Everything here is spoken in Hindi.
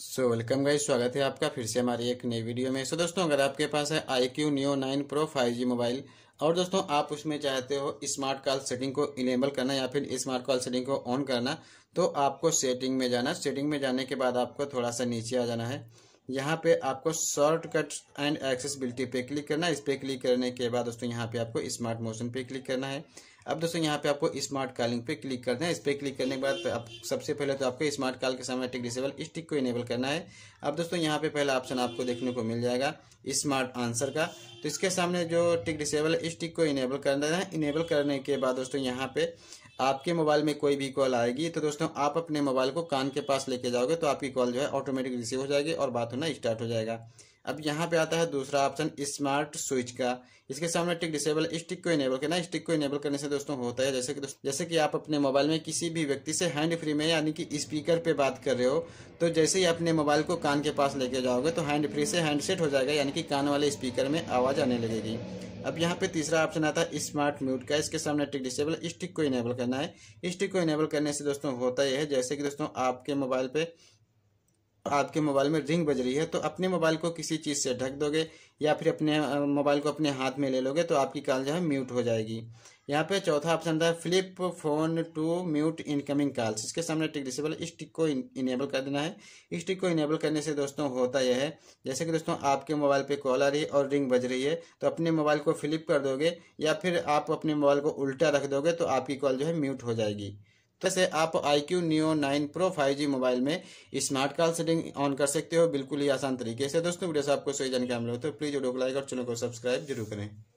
सो वेलकम गाइज स्वागत है आपका फिर से हमारी एक नई वीडियो में सो so, दोस्तों अगर आपके पास है iQOO Neo nine pro five G mobile और दोस्तों आप उसमें चाहते हो स्मार्ट कॉल सेटिंग को इनेबल करना या फिर स्मार्ट कॉल सेटिंग को ऑन करना तो आपको सेटिंग में जाना सेटिंग में जाने के बाद आपको थोड़ा सा नीचे आ जाना है यहाँ पे आपको शॉर्टकट एंड एक्सेसबिलिटी पे क्लिक करना है इस पर क्लिक करने के बाद दोस्तों यहाँ पे आपको स्मार्ट मोशन पे क्लिक करना है अब दोस्तों यहाँ पे आपको स्मार्ट कॉलिंग पे क्लिक करना है इस पर क्लिक करने के बाद आप सबसे पहले तो आपको स्मार्ट कॉल के सामने टिक डिसेबल स्टिक को इनेबल करना है अब दोस्तों यहाँ पे पहला ऑप्शन आपको देखने को मिल जाएगा स्मार्ट आंसर का तो इसके सामने जो टिक डिसेबल स्टिक को इनेबल करना है इनेबल करने के बाद दोस्तों यहाँ पे आपके मोबाइल में कोई भी कॉल आएगी तो दोस्तों आप अपने मोबाइल को कान के पास लेके जाओगे तो आपकी कॉल जो है ऑटोमेटिक रिसीव हो जाएगी और बात होना स्टार्ट हो जाएगा अब यहाँ पे आता है दूसरा ऑप्शन स्मार्ट स्विच का इसके सामने टिक डिसेबल स्टिक को इनेबल करना स्टिक को इनेबल करने से दोस्तों होता है जैसे कि जैसे कि आप अपने मोबाइल में किसी भी व्यक्ति से हैंड फ्री में यानी कि स्पीकर पे बात कर रहे हो तो जैसे ही अपने मोबाइल को कान के पास लेके जाओगे तो हैंड फ्री से हैंडसेट हो जाएगा यानी कि कान वाले स्पीकर में आवाज़ आने लगेगी अब यहाँ पे तीसरा ऑप्शन आता है स्मार्ट म्यूट का इसके सामने टिक डिसेबल स्टिक को इनेबल करना है स्टिक को इनेबल करने से दोस्तों होता यह है जैसे कि दोस्तों आपके मोबाइल पे आपके मोबाइल में रिंग बज रही है तो अपने मोबाइल को किसी चीज़ से ढक दोगे या फिर अपने मोबाइल को अपने हाथ में ले लोगे तो आपकी कॉल जो है म्यूट हो जाएगी यहाँ पे चौथा ऑप्शन था flip phone to mute incoming calls इसके सामने टिक डिसेबल इस टिक को इनेबल कर देना है इस टिक को इनेबल करने से दोस्तों होता यह है जैसे कि दोस्तों आपके मोबाइल पे कॉल आ रही है और रिंग बज रही है तो अपने मोबाइल को फ्लिप कर दोगे या फिर आप अपने मोबाइल को उल्टा रख दोगे तो आपकी कॉल जो है म्यूट हो जाएगी तो से आप IQ Neo 9 nine pro five G mobile में स्मार्ट कॉल सेटिंग ऑन कर सकते हो बिल्कुल ही आसान तरीके से दोस्तों वीडियो से आपको सही जानकारी मिले तो प्लीज वीडियो को लाइक और चैनल को सब्सक्राइब जरूर करें